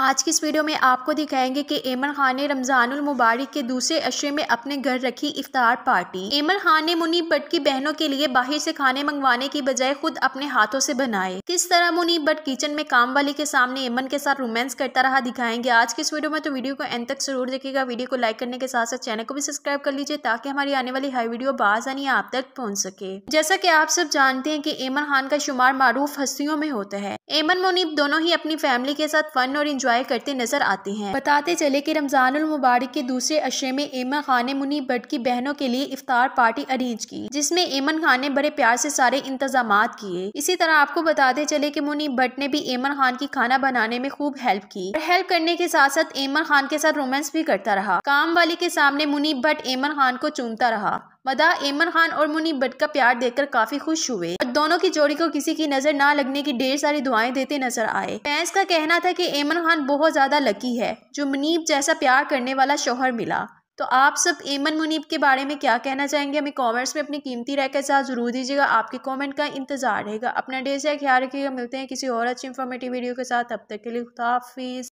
आज की इस वीडियो में आपको दिखाएंगे कि एमर खान ने रमज़ानुल मुबारक के दूसरे अशरे में अपने घर रखी इफ्तार पार्टी एमन खान ने मुनीब भट्ट की बहनों के लिए बाहर से खाने मंगवाने की बजाय खुद अपने हाथों से बनाए किस तरह मुनीब भट्ट किचन में काम वाली के सामने एमन के साथ रोमांस करता रहा दिखाएंगे आज की इस वीडियो में तो वीडियो को एंड तक जरूर देखेगा वीडियो को लाइक करने के साथ साथ चैनल को भी सब्सक्राइब कर लीजिए ताकि हमारी आने वाली हर वीडियो बासानी आप तक पहुँच सके जैसा की आप सब जानते हैं की एमर खान का शुमार मारूफ हस्तियों में होता है एमन मुनीब दोनों ही अपनी फैमिली के साथ फन और इंजॉय इंजॉय करते नजर आते हैं बताते चले कि रमजान मुबारक के दूसरे अशरे में एमन खान ने मुनी भट्ट की बहनों के लिए इफ्तार पार्टी अरेंज की जिसमें एमन खान ने बड़े प्यार से सारे इंतजाम किए इसी तरह आपको बताते चले की मुनी भट्ट ने भी एमन खान की खाना बनाने में खूब हेल्प की और हेल्प करने के साथ साथ एमन खान के साथ रोमांस भी करता रहा काम वाली के सामने मुनी भट्ट एमन खान को चूमता रहा मदा ऐमन खान और मुनी बट का प्यार देखकर काफी खुश हुए और दोनों की जोड़ी को किसी की नजर ना लगने की ढेर सारी दुआएं देते नजर आए फैंस का कहना था कि ऐमन खान बहुत ज्यादा लकी है जो मुनीब जैसा प्यार करने वाला शोहर मिला तो आप सब एमन मुनीब के बारे में क्या कहना चाहेंगे हमें कॉमेंट्स में अपनी कीमती राय के साथ जरूर दीजिएगा आपके कॉमेंट का इंतजार रहेगा अपना डे से ख्याल रखिएगा मिलते हैं किसी और अच्छी इन्फॉर्मेटिव वीडियो के साथ अब तक के लिए खुदाफिज